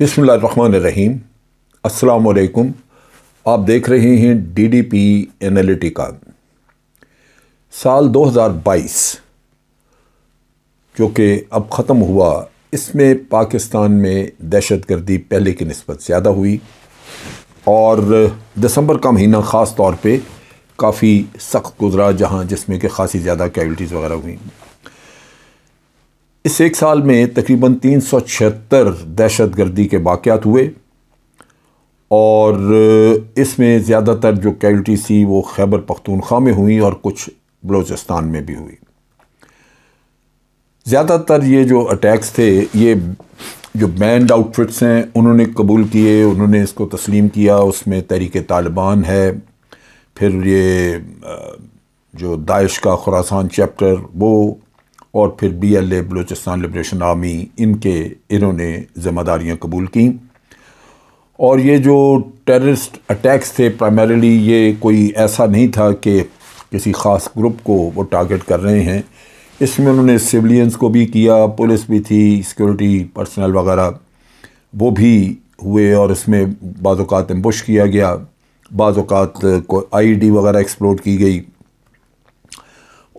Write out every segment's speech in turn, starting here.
बिसमीम असलकुम आप देख रहे हैं डी डी पी एनालिटिका साल 2022 जो कि अब ख़त्म हुआ इसमें पाकिस्तान में दहशत गर्दी पहले की नस्बत ज़्यादा हुई और दिसंबर का महीना ख़ास तौर पे काफ़ी सख्त गुजरा जहाँ जिसमें कि खासी ज़्यादा कैविटीज़ वगैरह हुई इस एक साल में तकरीबन तीन सौ छिहत्तर दहशत गर्दी के वाक़ात हुए और इसमें ज़्यादातर जो कैलटीज थी वो खैबर पख्तूनख्वा में हुई और कुछ बलोचिस्तान में भी हुई ज़्यादातर ये जो अटैक्स थे ये जो बैंड आउटफिट्स हैं उन्होंने कबूल किए उन्होंने इसको तस्लीम किया उसमें तहरीक तालिबान है फिर ये जो दाइश का खुरासान चैप्टर वो और फिर B L A Balochistan Liberation Army इनके इन्होंने ज़िम्मेदारियाँ कबूल की और ये जो टेररिस्ट अटैक्स थे प्राइमरीली ये कोई ऐसा नहीं था कि किसी ख़ास ग्रुप को वो टारगेट कर रहे हैं इसमें उन्होंने सिविलियंस को भी किया पुलिस भी थी सिक्योरिटी पर्सनल वगैरह वो भी हुए और इसमें बाज़ात एम्बुश किया गया बाज़ात को डी वगैरह एक्सप्लोर की गई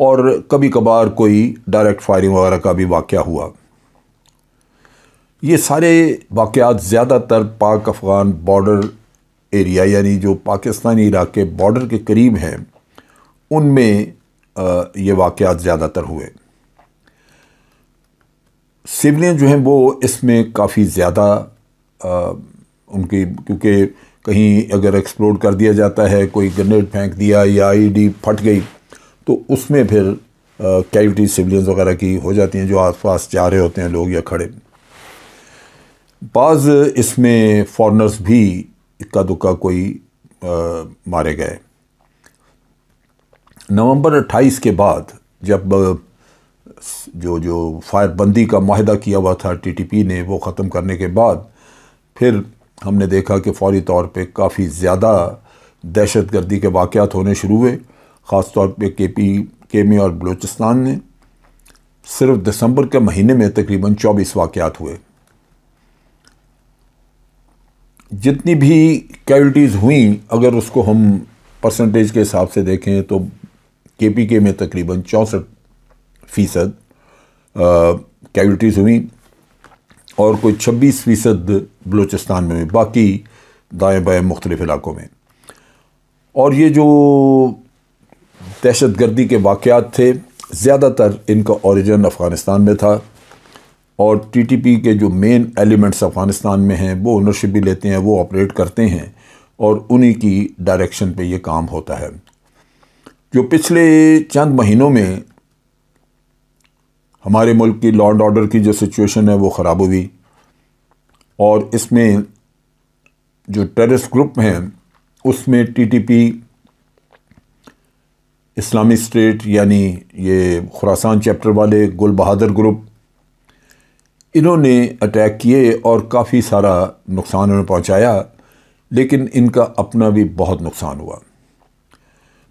और कभी कभार कोई डायरेक्ट फायरिंग वगैरह का भी वाक़ हुआ ये सारे वाक़ात ज़्यादातर पाक अफ़गान बॉर्डर एरिया यानी जो पाकिस्तानी इलाके बॉर्डर के करीब हैं उनमें ये वाक़ात ज़्यादातर हुए सिविलियन जो हैं वो इसमें काफ़ी ज़्यादा उनकी क्योंकि कहीं अगर एक्सप्लोड कर दिया जाता है कोई ग्रेनेड फेंक दिया या आईडी फट गई तो उसमें फिर कैविटी सिविलियंस वगैरह की हो जाती हैं जो आसपास जा रहे होते हैं लोग या खड़े बाज़ इसमें फॉरनर्स भी इक्का दुक्का कोई आ, मारे गए नवंबर 28 के बाद जब जो जो फायरबंदी का माहदा किया हुआ था टीटीपी ने वो ख़त्म करने के बाद फिर हमने देखा कि फौरी तौर पे काफ़ी ज़्यादा दहशत गर्दी के वाक़ात होने शुरू हुए ख़ास तौर पर के पी के में और बलूचिस्तान में सिर्फ दिसंबर के महीने में तकरीबन 24 वाक़ात हुए जितनी भी कैविटीज़ हुई अगर उसको हम परसेंटेज के हिसाब से देखें तो के पी के में तकरीबन चौंसठ फ़ीसद कैल्टीज़ हुई और कोई छब्बीस फ़ीसद बलूचिस्तान में बाकी दाएँ बाएँ मुख्तलिफ़ इलाकों में और ये जो दहशत गर्दी के वाक़ात थे ज़्यादातर इनका औरिजन अफ़गानिस्तान में था और टी टी पी के जो मेन एलिमेंट्स अफ़गानिस्तान में हैं वो ओनरशिप भी लेते हैं वो ऑपरेट करते हैं और उन्हीं की डायरेक्शन पे ये काम होता है जो पिछले चंद महीनों में हमारे मुल्क की लॉ एंड ऑर्डर की जो सिचुएशन है वो ख़राब हुई और इसमें जो टेररिस्ट ग्रुप हैं उसमें T T P Islamic State यानी ये खुरासान चैप्टर वाले गुल बहादुर ग्रुप इन्होंने अटैक किए और काफ़ी सारा नुकसान उन्हें पहुँचाया लेकिन इनका अपना भी बहुत नुकसान हुआ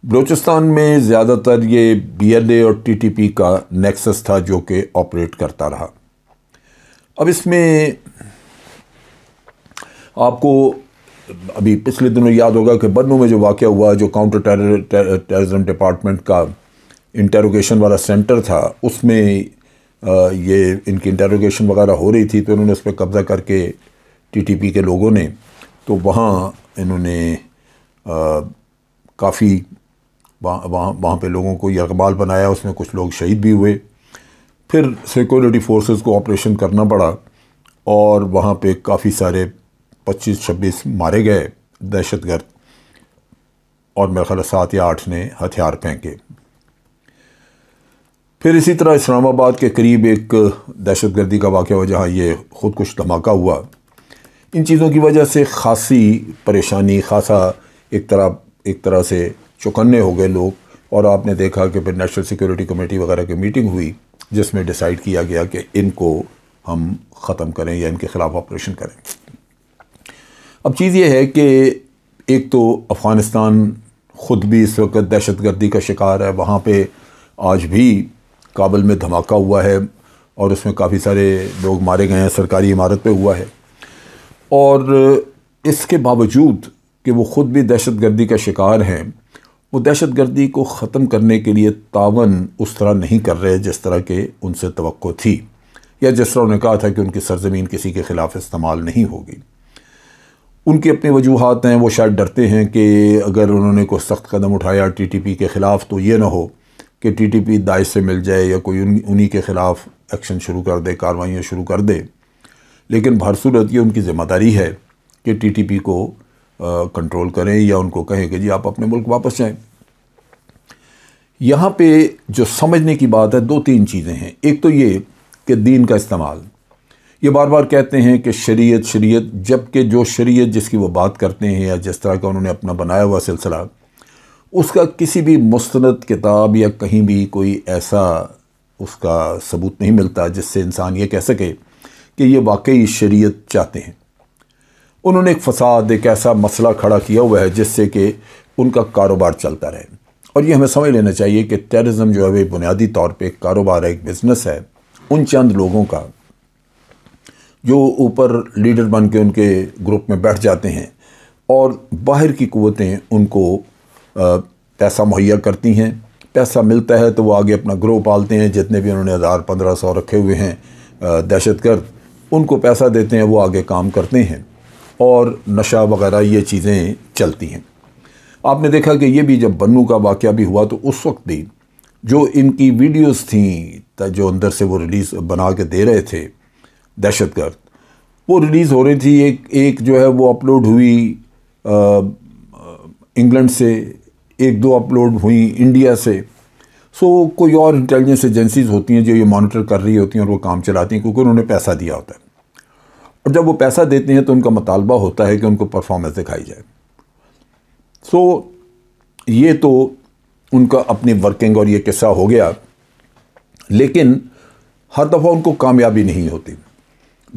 बलूचिस्तान में ज़्यादातर ये बी और टी का नेक्सस था जो कि ऑपरेट करता रहा अब इसमें आपको अभी पिछले दिनों याद होगा कि बन्नू में जो वाक़ हुआ जो काउंटर टेरर टेररिज्म डिपार्टमेंट का इंटेरोगेशन वाला सेंटर था उसमें ये इनकी इंटेरोगेशन वगैरह हो रही थी तो इन्होंने उस पर कब्ज़ा करके टीटीपी के लोगों ने तो वहाँ इन्होंने काफ़ी वहाँ वहाँ वहाँ लोगों को यकबाल बनाया उसमें कुछ लोग शहीद भी हुए फिर सिक्योरिटी फोर्सेस को ऑपरेशन करना पड़ा और वहाँ पे काफ़ी सारे पच्चीस छब्बीस मारे गए दहशतगर्द और मेरे ख्याल सात या आठ ने हथियार फेंके फिर इसी तरह इस्लामाबाद के करीब एक दहशतगर्दी का वाक़ हुआ जहाँ ये ख़ुदकुश धमाका हुआ इन चीज़ों की वजह से खासी परेशानी खासा एक तरह एक तरह से चौकन्ने हो गए लोग और आपने देखा कि फिर नेशनल सिक्योरिटी कमेटी वगैरह की मीटिंग हुई जिसमें डिसाइड किया गया कि इनको हम ख़त्म करें या इनके ख़िलाफ़ ऑपरेशन करें अब चीज़ ये है कि एक तो अफ़गानिस्तान ख़ुद भी इस वक्त दहशत गर्दी का शिकार है वहाँ पे आज भी काबुल में धमाका हुआ है और उसमें काफ़ी सारे लोग मारे गए हैं सरकारी इमारत पे हुआ है और इसके बावजूद कि वो ख़ुद भी दहशत गर्दी का शिकार हैं वो दहशत गर्दी को ख़त्म करने के लिए तावन उस तरह नहीं कर रहे जिस तरह के उनसे तो थी या जिस तरह उन्होंने कहा था कि उनकी सरजमीन किसी के ख़िलाफ़ इस्तेमाल नहीं होगी उनके अपने वजूहत हैं वो शायद डरते हैं कि अगर उन्होंने कोई सख्त कदम उठाया टी टी पी के ख़िलाफ़ तो ये ना हो कि टी टी पी दाइश से मिल जाए या कोई उन उन्हीं के ख़िलाफ़ एक्शन शुरू कर दे कार्रवाइयाँ शुरू कर दे लेकिन भर सूरत ये उनकी ज़िम्मेदारी है कि टी टी पी को कंट्रोल करें या उनको कहें कि जी आप अपने मुल्क वापस जाएँ यहाँ पे जो समझने की बात है दो तीन चीज़ें हैं एक तो ये कि दीन का इस्तेमाल ये बार बार कहते हैं कि शरीयत शरीयत जबकि जो शरीयत जिसकी वो बात करते हैं या जिस तरह का उन्होंने अपना बनाया हुआ सिलसिला उसका किसी भी मुस्ंद किताब या कहीं भी कोई ऐसा उसका सबूत नहीं मिलता जिससे इंसान ये कह सके कि ये वाकई शरीयत चाहते हैं उन्होंने एक फसाद एक ऐसा मसला खड़ा किया हुआ है जिससे कि उनका कारोबार चलता रहे और ये हमें समझ लेना चाहिए कि टेररिज़म जो है वह बुनियादी तौर पर एक कारोबार है एक बिज़नेस है उन चंद लोगों का जो ऊपर लीडर बन के उनके ग्रुप में बैठ जाते हैं और बाहर की कुतें उनको पैसा मुहैया करती हैं पैसा मिलता है तो वो आगे अपना ग्रोह पालते हैं जितने भी उन्होंने हज़ार पंद्रह सौ रखे हुए हैं दहशत गर्द उनको पैसा देते हैं वो आगे काम करते हैं और नशा वगैरह ये चीज़ें चलती हैं आपने देखा कि ये भी जब बन्नू का वाक़ भी हुआ तो उस वक्त भी जो इनकी वीडियोस थी जो अंदर से वो रिलीज़ बना के दे रहे थे दहशतगर्द वो रिलीज़ हो रही थी एक एक जो है वो अपलोड हुई इंग्लैंड से एक दो अपलोड हुई इंडिया से सो so, कोई और इंटेलिजेंस एजेंसीज होती हैं जो ये मॉनिटर कर रही होती हैं और वो काम चलाती हैं क्योंकि उन्होंने पैसा दिया होता है और जब वो पैसा देते हैं तो उनका मतालबा होता है कि उनको परफॉर्मेंस दिखाई जाए सो so, ये तो उनका अपनी वर्किंग और ये किस्सा हो गया लेकिन हर दफ़ा उनको कामयाबी नहीं होती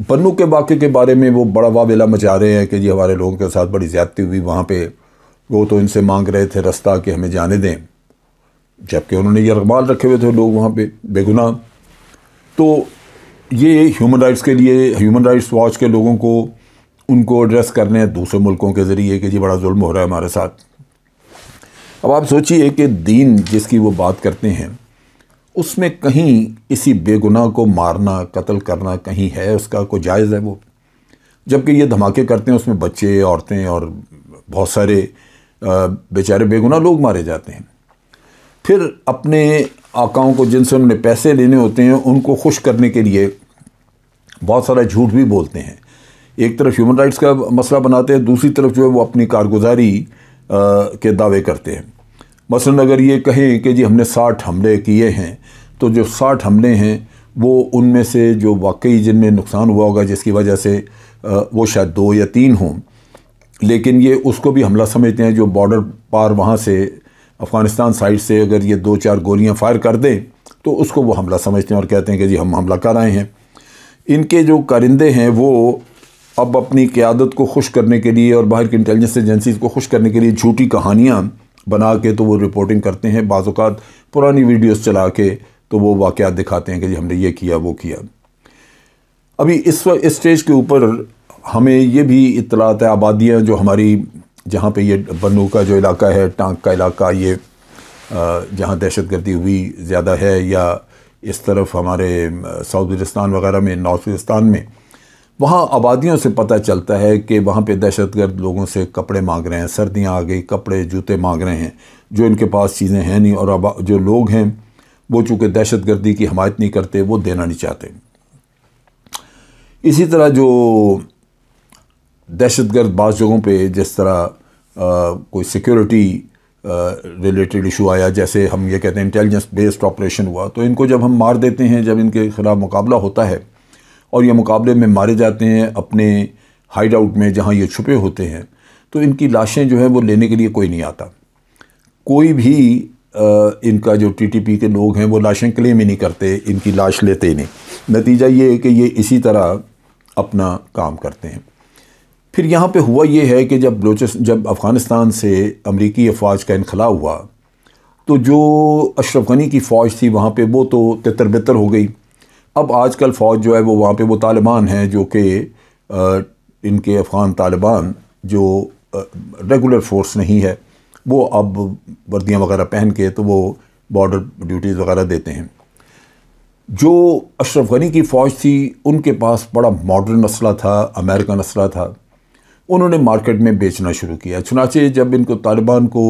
पन्नू के वाक़े के बारे में वो बड़ा वावेला मचा रहे हैं कि जी हमारे लोगों के साथ बड़ी ज़्यादती हुई वहाँ पर वो तो इनसे मांग रहे थे रास्ता कि हमें जाने दें जबकि उन्होंने ये अखबार रखे हुए थे लोग वहाँ पर बेगुनाह तो ये ह्यूमन राइट्स के लिए ह्यूमन राइट्स वॉच के लोगों को उनको एड्रेस करने हैं दूसरे मुल्कों के ज़रिए कि जी बड़ा जुल्म हो रहा है हमारे साथ अब आप सोचिए कि दीन जिसकी वो बात करते हैं उसमें कहीं किसी बेगुनाह को मारना कत्ल करना कहीं है उसका कोई जायज़ है वो जबकि ये धमाके करते हैं उसमें बच्चे औरतें और बहुत सारे बेचारे बेगुनाह लोग मारे जाते हैं फिर अपने आकाओं को जिनसे उन्होंने पैसे लेने होते हैं उनको खुश करने के लिए बहुत सारा झूठ भी बोलते हैं एक तरफ ह्यूमन राइट्स का मसला बनाते हैं दूसरी तरफ जो है वो अपनी कारगुजारी के दावे करते हैं मसलन अगर ये कहें कि जी हमने साठ हमले किए हैं तो जो साठ हमले हैं वो उनमें से जो वाकई जिनमें नुकसान हुआ होगा जिसकी वजह से वो शायद दो या तीन हों लेकिन ये उसको भी हमला समझते हैं जो बॉर्डर पार वहाँ से अफ़गानिस्तान साइड से अगर ये दो चार गोलियाँ फायर कर दें तो उसको वो हमला समझते हैं और कहते हैं कि जी हम हमला कर आए हैं इनके जो कारिंदे हैं वो अब अपनी क़्यादत को खुश करने के लिए और बाहर की इंटेलिजेंस एजेंसीज़ को खुश करने के लिए झूठी कहानियाँ बना के तो वो रिपोर्टिंग करते हैं बाज़ात पुरानी वीडियोस चला के तो वो वाक़ दिखाते हैं कि जी हमने ये किया वो किया अभी इस इस स्टेज के ऊपर हमें ये भी इतलात है आबादियाँ जो हमारी जहाँ पे ये बनू का जो इलाका है टांग का इलाका ये जहाँ दहशत गर्दी हुई ज़्यादा है या इस तरफ हमारे साउथ वजस्तान वगैरह में नॉर्थ वजस्तान में वहाँ आबादियों से पता चलता है कि वहाँ पे दहशतगर्द लोगों से कपड़े मांग रहे हैं सर्दियाँ आ गई कपड़े जूते मांग रहे हैं जो इनके पास चीज़ें हैं नहीं और अब जो लोग हैं वो चूँकि दहशत गर्दी की हमायत नहीं करते वो देना नहीं चाहते इसी तरह जो दहशत गर्द बाज़ जगहों पर जिस तरह आ, कोई सिक्योरिटी रिलेटेड इशू आया जैसे हम ये कहते हैं इंटेलिजेंस बेस्ड ऑपरेशन हुआ तो इनको जब हम मार देते हैं जब इनके ख़िलाफ़ मुकाबला होता है और ये मुकाबले में मारे जाते हैं अपने हाइड आउट में जहाँ ये छुपे होते हैं तो इनकी लाशें जो है वो लेने के लिए कोई नहीं आता कोई भी इनका जो टीटीपी के लोग हैं वो लाशें क्लेम ही नहीं करते इनकी लाश लेते ही नहीं नतीजा ये है कि ये इसी तरह अपना काम करते हैं फिर यहाँ पे हुआ ये है कि जब बलोचि जब अफ़गानिस्तान से अमरीकी अफ़वाज का इनखला हुआ तो जो अशरफ गनी की फ़ौज थी वहाँ पे वो तो तितर बितर हो गई अब आजकल फ़ौज जो है वो वहाँ पे वो तालिबान हैं जो कि इनके अफ़गान तालिबान जो रेगुलर फोर्स नहीं है वो अब वर्दियाँ वगैरह पहन के तो वो बॉर्डर ड्यूटीज़ वगैरह देते हैं जो अशरफ गनी की फ़ौज थी उनके पास बड़ा मॉडर्न असला था अमेरिकन असला था उन्होंने मार्केट में बेचना शुरू किया चुनाचे जब इनको तालिबान को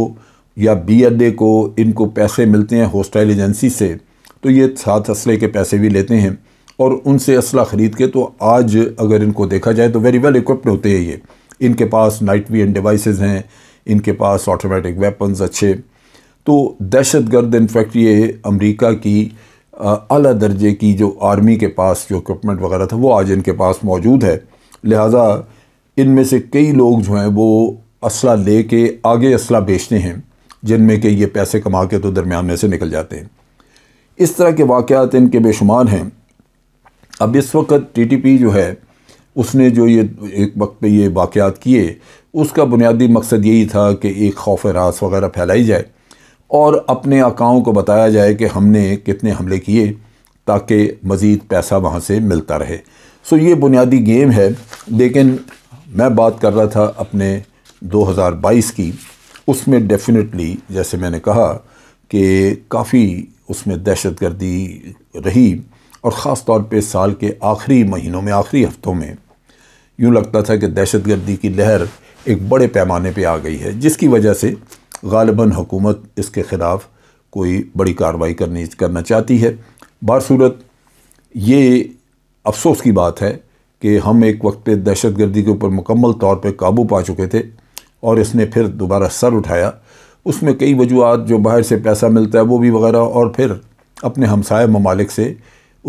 या बी ए को इनको पैसे मिलते हैं होस्टाइल एजेंसी से तो ये साथ असले के पैसे भी लेते हैं और उनसे असला ख़रीद के तो आज अगर इनको देखा जाए तो वेरी वेल इक्विप्ड होते हैं ये इनके पास नाइट वी एंड डिवाइसेस हैं इनके पास ऑटोमेटिक वेपन्स अच्छे तो दहशत गर्द इनफैक्ट ये अमरीका की अला दर्जे की जो आर्मी के पास जो इक्वमेंट वगैरह था वो आज इनके पास मौजूद है लिहाजा इनमें से कई लोग जो हैं वो असला ले के आगे असला बेचते हैं जिनमें कि ये पैसे कमा के तो दरमियान में से निकल जाते हैं इस तरह के वाक़ इनके बेशुमार हैं अब इस वक्त टी टी पी जो है उसने जो ये एक वक्त पे ये वाक़ात किए उसका बुनियादी मकसद यही था कि एक खौफ रास वगैरह फैलाई जाए और अपने अकाओं को बताया जाए कि हमने कितने हमले किए ताकि मज़ीद पैसा वहाँ से मिलता रहे सो ये बुनियादी गेम है लेकिन मैं बात कर रहा था अपने 2022 की उसमें डेफिनेटली जैसे मैंने कहा कि काफ़ी उसमें दहशत रही और ख़ास तौर पे साल के आखिरी महीनों में आखिरी हफ़्तों में यूँ लगता था कि दहशतगर्दी की लहर एक बड़े पैमाने पर आ गई है जिसकी वजह से गालिबा हुकूमत इसके ख़िलाफ़ कोई बड़ी कार्रवाई करनी करना चाहती है सूरत ये अफसोस की बात है कि हम एक वक्त पे दहशतगर्दी के ऊपर मुकम्मल तौर पे काबू पा चुके थे और इसने फिर दोबारा सर उठाया उसमें कई वजूहत जो बाहर से पैसा मिलता है वो भी वगैरह और फिर अपने हमसाय ममालिक से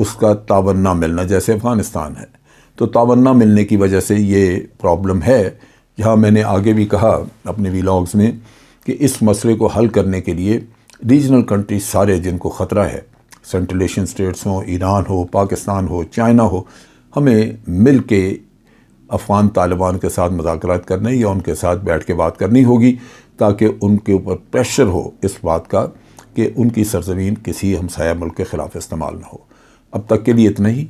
उसका तावन ना मिलना जैसे अफ़गानिस्तान है तो तावन्ना मिलने की वजह से ये प्रॉब्लम है जहाँ मैंने आगे भी कहा अपने वीलाग्स में कि इस मसले को हल करने के लिए रीजनल कंट्रीज सारे जिनको ख़तरा है सेंट्रल एशियन स्टेट्स हों ईरान हो पाकिस्तान हो चाइना हो हमें मिल के अफ़गान तालिबान के साथ मजाक करने या उनके साथ बैठ के बात करनी होगी ताकि उनके ऊपर प्रेशर हो इस बात का कि उनकी सरजमीन किसी हमसाया मुल्क के ख़िलाफ़ इस्तेमाल ना हो अब तक के लिए इतना ही